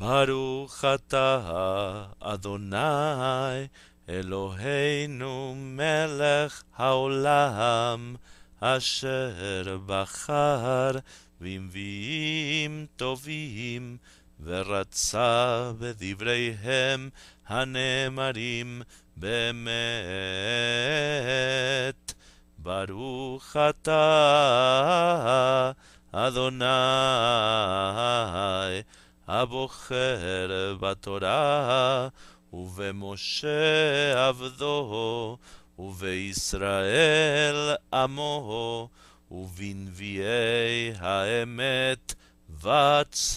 ברוך אתה, אדוני, אלוהינו מלך העולם, אשר בחר במביאים טובים, ורצה בדבריהם הנאמרים באמת. ברוך אתה, אדוני, הבוחר בתורה ובמשה עבדו ובישראל עמו ובנביאי האמת והצדק.